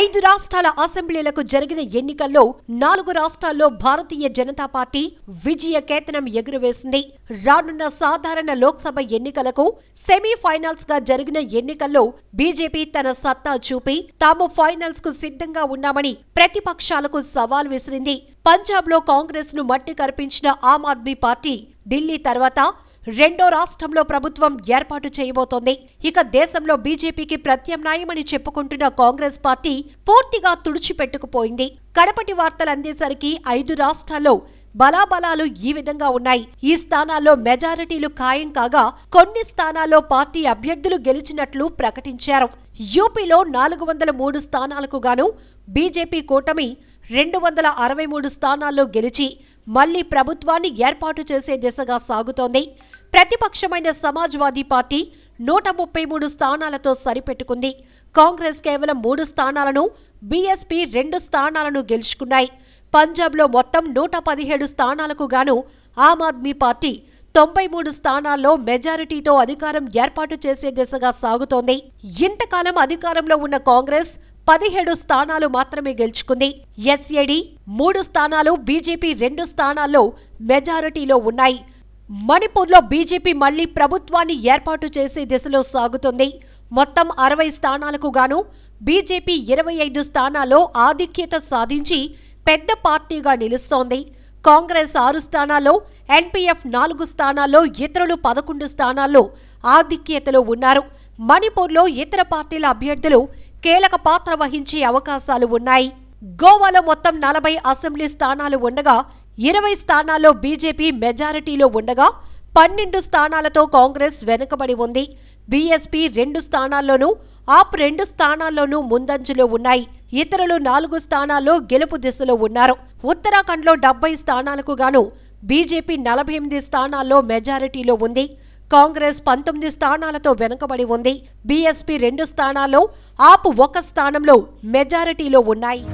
ఐదు రాష్ట్రాల అసెంబ్లీలకు జరిగిన ఎన్నికల్లో నాలుగు రాష్ట్రాల్లో భారతీయ జనతా పార్టీ విజయ కేతనం ఎగురవేసింది రానున్న సాధారణ లోక్సభ ఎన్నికలకు సెమీఫైనల్స్ గా జరిగిన ఎన్నికల్లో బీజేపీ తన సత్తా చూపి తాము ఫైనల్స్ కు సిద్ధంగా ఉన్నామని ప్రతిపక్షాలకు సవాల్ విసిరింది పంజాబ్లో కాంగ్రెస్ ను మట్టి కరిపించిన ఆమ్ ఆద్మీ పార్టీ ఢిల్లీ తర్వాత రెండో రాష్ట్రంలో ప్రభుత్వం ఏర్పాటు చేయబోతోంది ఇక దేశంలో బీజేపీకి ప్రత్యామ్నాయమని చెప్పుకుంటున్న కాంగ్రెస్ పార్టీ పూర్తిగా తుడిచిపెట్టుకుపోయింది కడపటి వార్తలు అందేసరికి ఐదు రాష్ట్రాల్లో బలాబలాలు ఈ విధంగా ఉన్నాయి ఈ స్థానాల్లో మెజారిటీలు ఖాయం కాగా కొన్ని స్థానాల్లో పార్టీ అభ్యర్థులు గెలిచినట్లు ప్రకటించారు యూపీలో నాలుగు వందల మూడు స్థానాలకు గాను బీజేపీ కూటమి రెండు వందల అరవై మూడు స్థానాల్లో గెలిచి మళ్లీ ప్రభుత్వాన్ని ఏర్పాటు చేసే దిశగా సాగుతోంది ప్రతిపక్షమైన సమాజ్వాదీ పార్టీ నూట ముప్పై మూడు స్థానాలతో సరిపెట్టుకుంది కాంగ్రెస్ కేవలం మూడు స్థానాలను బీఎస్పీ రెండు స్థానాలను గెలుచుకున్నాయి పంజాబ్లో మొత్తం నూట పదిహేడు స్థానాలకు గాను ఆమ్ ఆద్మీ పార్టీ తొంభై మూడు స్థానాల్లో మెజారిటీతో అధికారం ఏర్పాటు చేసే దిశగా సాగుతోంది ఇంతకాలం అధికారంలో ఉన్న కాంగ్రెస్ పదిహేడు స్థానాలు మాత్రమే గెలుచుకుంది ఎస్ఏడి మూడు స్థానాలు బీజేపీ రెండు స్థానాల్లో మెజారిటీలో ఉన్నాయి మణిపూర్లో బీజేపీ మళ్లీ ప్రభుత్వాన్ని ఏర్పాటు చేసే దిశలో సాగుతుంది మొత్తం అరవై స్థానాలకు గాను బీజేపీ ఇరవై ఐదు స్థానాల్లో ఆధిక్యత సాధించి పెద్ద పార్టీగా నిలుస్తోంది కాంగ్రెస్ ఆరు స్థానాల్లో ఎన్పీఎఫ్ నాలుగు స్థానాల్లో ఇతరులు పదకొండు స్థానాల్లో ఆధిక్యతలో ఉన్నారు మణిపూర్లో ఇతర పార్టీల అభ్యర్థులు కీలక పాత్ర వహించే అవకాశాలు ఉన్నాయి గోవాలో మొత్తం నలభై అసెంబ్లీ స్థానాలు ఉండగా ఇరవై స్థానాల్లో బీజేపీ మెజారిటీలో ఉండగా పన్నెండు స్థానాలతో కాంగ్రెస్ వెనుకబడి ఉంది బీఎస్పీ రెండు స్థానాల్లోనూ ఆప్ రెండు స్థానాల్లోనూ ముందంజలో ఉన్నాయి ఇతరులు నాలుగు స్థానాల్లో గెలుపు దిశలో ఉన్నారు ఉత్తరాఖండ్లో డెబ్బై స్థానాలకు గాను బీజేపీ నలభై ఎనిమిది స్థానాల్లో మెజారిటీలో ఉంది కాంగ్రెస్ పంతొమ్మిది స్థానాలతో వెనుకబడి ఉంది బీఎస్పీ రెండు స్థానాల్లో ఆప్ ఒక స్థానంలో మెజారిటీలో ఉన్నాయి